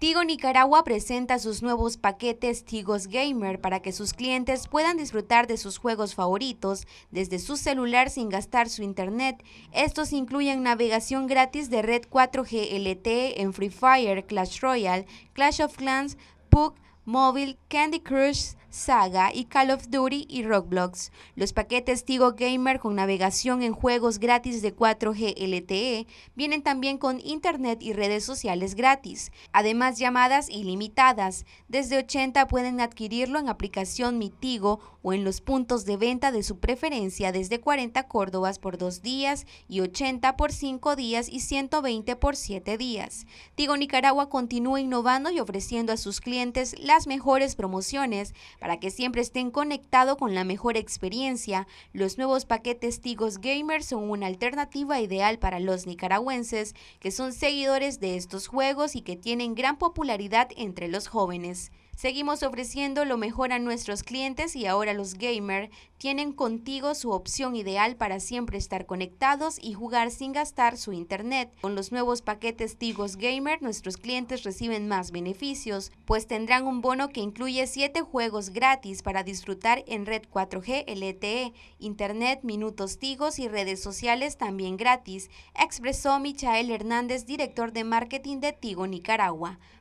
Tigo Nicaragua presenta sus nuevos paquetes Tigos Gamer para que sus clientes puedan disfrutar de sus juegos favoritos desde su celular sin gastar su internet. Estos incluyen navegación gratis de red 4G LTE en Free Fire, Clash Royale, Clash of Clans, PUC, Mobile, Candy Crush, Saga y Call of Duty y Roblox. Los paquetes Tigo Gamer con navegación en juegos gratis de 4G LTE vienen también con internet y redes sociales gratis, además llamadas ilimitadas. Desde 80 pueden adquirirlo en aplicación Mitigo o en los puntos de venta de su preferencia desde 40 córdobas por 2 días y 80 por 5 días y 120 por 7 días. Tigo Nicaragua continúa innovando y ofreciendo a sus clientes las mejores promociones para que siempre estén conectados con la mejor experiencia, los nuevos paquetes Tigos Gamer son una alternativa ideal para los nicaragüenses que son seguidores de estos juegos y que tienen gran popularidad entre los jóvenes. Seguimos ofreciendo lo mejor a nuestros clientes y ahora los gamer tienen contigo su opción ideal para siempre estar conectados y jugar sin gastar su internet. Con los nuevos paquetes Tigos Gamer, nuestros clientes reciben más beneficios, pues tendrán un bono que incluye 7 juegos gratis para disfrutar en red 4G LTE, e, internet, minutos Tigos y redes sociales también gratis, expresó Michael Hernández, director de marketing de Tigo Nicaragua.